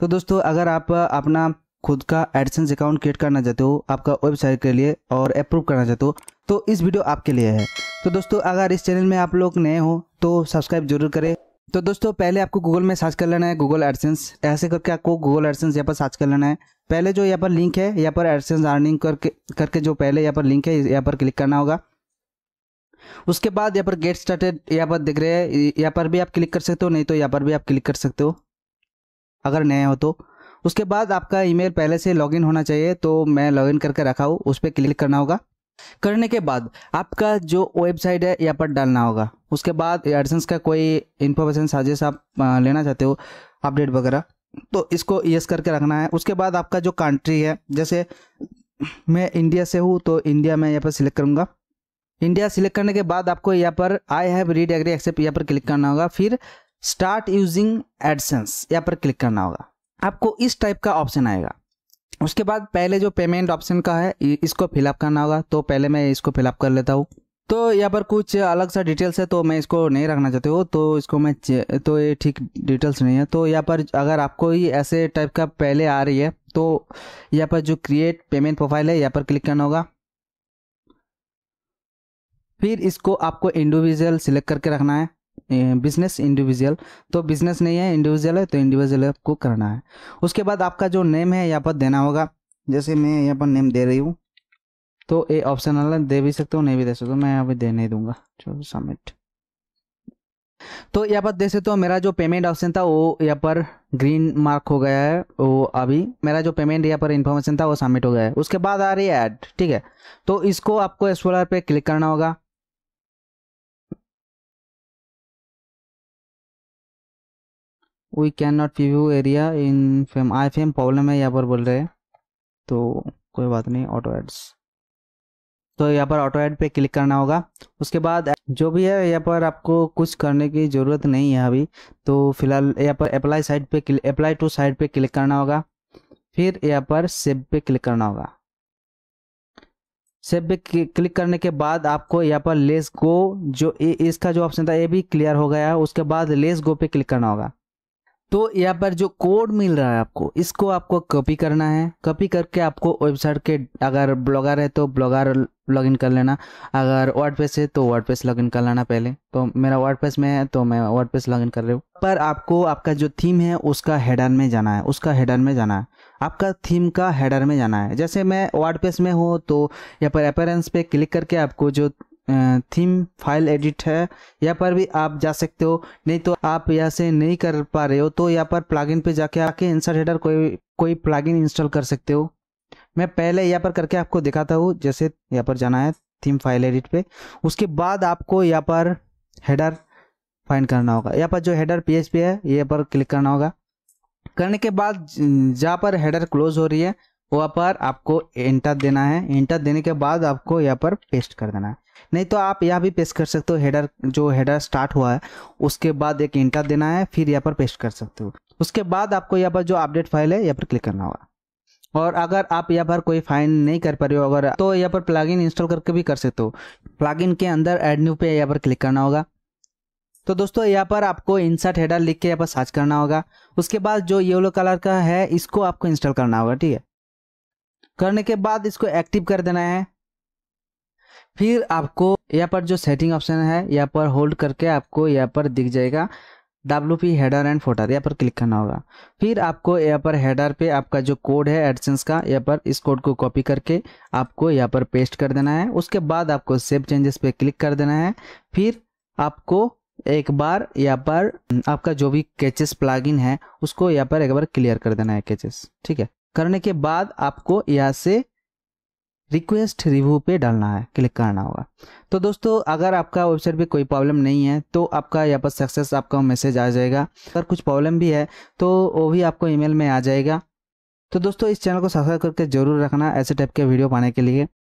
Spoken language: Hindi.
तो दोस्तों अगर आप अपना खुद का एडसेंस अकाउंट क्रिएट करना चाहते हो आपका वेबसाइट के लिए और अप्रूव करना चाहते हो तो इस वीडियो आपके लिए है तो दोस्तों अगर इस चैनल में आप लोग नए हो तो सब्सक्राइब जरूर करें तो दोस्तों पहले आपको गूगल में सर्च कर लेना है गूगल एडसेंस ऐसे करके आपको गूगल एडसेंस यहाँ पर सर्च कर लेना है पहले जो यहाँ पर लिंक है यहाँ पर एडसेंस अर्निंग करके करके जो पहले यहाँ पर लिंक है यहाँ पर क्लिक करना होगा उसके बाद यहाँ पर गेट स्टार्टेड यहाँ पर दिख रहे हैं यहाँ पर भी आप क्लिक कर सकते हो नहीं तो यहाँ पर भी आप क्लिक कर सकते हो अगर नए हो तो उसके बाद आपका ईमेल पहले से लॉगिन होना चाहिए तो मैं लॉगिन करके रखा हूँ उस पर क्लिक करना होगा करने के बाद आपका जो वेबसाइट है यहाँ पर डालना होगा उसके बाद एडसेंस का कोई इन्फॉर्मेशन साजेस आप लेना चाहते हो अपडेट वगैरह तो इसको यस करके रखना है उसके बाद आपका जो कंट्री है जैसे मैं इंडिया से हूँ तो इंडिया मैं यहाँ पर सिलेक्ट करूँगा इंडिया सिलेक्ट करने के बाद आपको यहाँ पर I have read agree accept यहाँ पर क्लिक करना होगा फिर स्टार्ट यूजिंग एडसेंस यहाँ पर क्लिक करना होगा आपको इस टाइप का ऑप्शन आएगा उसके बाद पहले जो पेमेंट ऑप्शन का है इसको फिलअप करना होगा तो पहले मैं इसको फिलअप कर लेता हूँ तो यहाँ पर कुछ अलग सा डिटेल्स है तो मैं इसको नहीं रखना चाहते हो तो इसको मैं तो ये ठीक डिटेल्स नहीं है तो यहाँ पर अगर आपको ही ऐसे टाइप का पहले आ रही है तो यहाँ पर जो क्रिएट पेमेंट प्रोफाइल है यहाँ पर क्लिक करना होगा फिर इसको आपको इंडिविजुअल सिलेक्ट करके रखना है बिजनेस इंडिविजुअल तो बिजनेस नहीं है इंडिविजुअल है तो इंडिविजुअल आपको करना है उसके बाद आपका जो नेम है यहाँ पर देना होगा जैसे मैं यहाँ पर नेम दे रही हूँ तो ये ऑप्शन वाला दे भी सकते हो नहीं भी दे सकते हो मैं यहाँ पर दे नहीं दूंगा चलो सबमिट तो यहाँ पर देख सकते हो मेरा जो पेमेंट ऑप्शन था वो यहाँ पर ग्रीन मार्क हो गया है वो अभी मेरा जो पेमेंट यहाँ पर इन्फॉर्मेशन था वो सबमिट हो गया है उसके बाद आ रही है ऐड ठीक है तो इसको आपको एस पे क्लिक करना होगा we can not preview area in frame iframe problem है यहाँ पर बोल रहे हैं तो कोई बात नहीं ऑटो एड्स तो यहाँ पर ऑटो एड पे क्लिक करना होगा उसके बाद जो भी है यहाँ पर आपको कुछ करने की ज़रूरत नहीं है अभी तो फिलहाल यहाँ पर अप्लाई साइड पे अप्लाई टू साइड पे क्लिक करना होगा फिर यहाँ पर सेब पे क्लिक करना होगा सेब पे क्लिक करने के बाद आपको यहाँ पर लेस गो जो इसका जो ऑप्शन था ये भी क्लियर हो गया उसके बाद लेस गो पे क्लिक करना होगा तो यहाँ पर जो कोड मिल रहा है आपको इसको आपको कॉपी करना है कॉपी करके आपको वेबसाइट के अगर ब्लॉगर है तो ब्लॉगर लॉगिन कर लेना अगर वर्डप्रेस है तो वर्डप्रेस लॉगिन कर लेना पहले तो मेरा वर्डप्रेस में है तो मैं वर्डप्रेस लॉगिन कर रही हूँ पर आपको आपका जो थीम है उसका हेडर में जाना है उसका हेडर में जाना है आपका थीम का हेडर में जाना है जैसे मैं वर्डप्रेस में हूँ तो यहाँ पर अपेरेंस पे क्लिक करके आपको जो थीम फाइल एडिट है यहाँ पर भी आप जा सकते हो नहीं तो आप यहाँ से नहीं कर पा रहे हो तो यहाँ पर प्लागिन पे जाके आके इंसर्ट हेडर कोई कोई प्लागिन इंस्टॉल कर सकते हो मैं पहले यहाँ पर करके आपको दिखाता हूँ जैसे यहाँ पर जाना है थीम फाइल एडिट पे उसके बाद आपको यहाँ पर हेडर फाइंड करना होगा यहाँ पर जो हेडर पी है यहाँ पर क्लिक करना होगा करने के बाद जहाँ पर हेडर क्लोज हो रही है वहाँ पर आपको एंटर देना है एंटर देने के बाद आपको यहाँ पर पेस्ट कर देना है नहीं तो आप यहाँ भी पेस्ट कर सकते हो हेडर जो हेडर स्टार्ट हुआ है उसके बाद एक इंटर देना है फिर यहाँ पर पेस्ट कर सकते हो उसके बाद आपको यहाँ पर जो अपडेट फाइल है यहाँ पर क्लिक करना होगा और अगर आप यहाँ पर कोई फाइन नहीं कर पा रहे हो अगर तो यहाँ पर प्लगइन इंस्टॉल करके भी कर सकते हो प्लगइन के अंदर एड न्यू पे यहाँ पर क्लिक करना होगा तो दोस्तों यहाँ पर आपको इंसर्ट हेडर लिख के यहाँ पर सर्च करना होगा उसके बाद जो येलो कलर का है इसको आपको इंस्टॉल करना होगा ठीक है करने के बाद इसको एक्टिव कर देना है फिर आपको यहाँ पर जो सेटिंग ऑप्शन है यहाँ पर होल्ड करके आपको यहाँ पर दिख जाएगा W P header and footer यहाँ पर क्लिक करना होगा फिर आपको यहाँ पर हेडर पे आपका जो कोड है एडसेंस का यहाँ पर इस कोड को कॉपी करके आपको यहाँ पर पेस्ट कर देना है उसके बाद आपको सेव चेंजेस पे क्लिक कर देना है फिर आपको एक बार यहाँ पर आपका जो भी केचेस प्लाग है उसको यहाँ पर एक बार क्लियर कर देना है केचेस ठीक है करने के बाद आपको यहाँ से रिक्वेस्ट रिव्यू पे डालना है क्लिक करना होगा तो दोस्तों अगर आपका वेबसाइट पे कोई प्रॉब्लम नहीं है तो आपका यहाँ पर सक्सेस आपका मैसेज आ जाएगा अगर कुछ प्रॉब्लम भी है तो वो भी आपको ईमेल में आ जाएगा तो दोस्तों इस चैनल को सब्सक्राइब करके जरूर रखना ऐसे टाइप के वीडियो पाने के लिए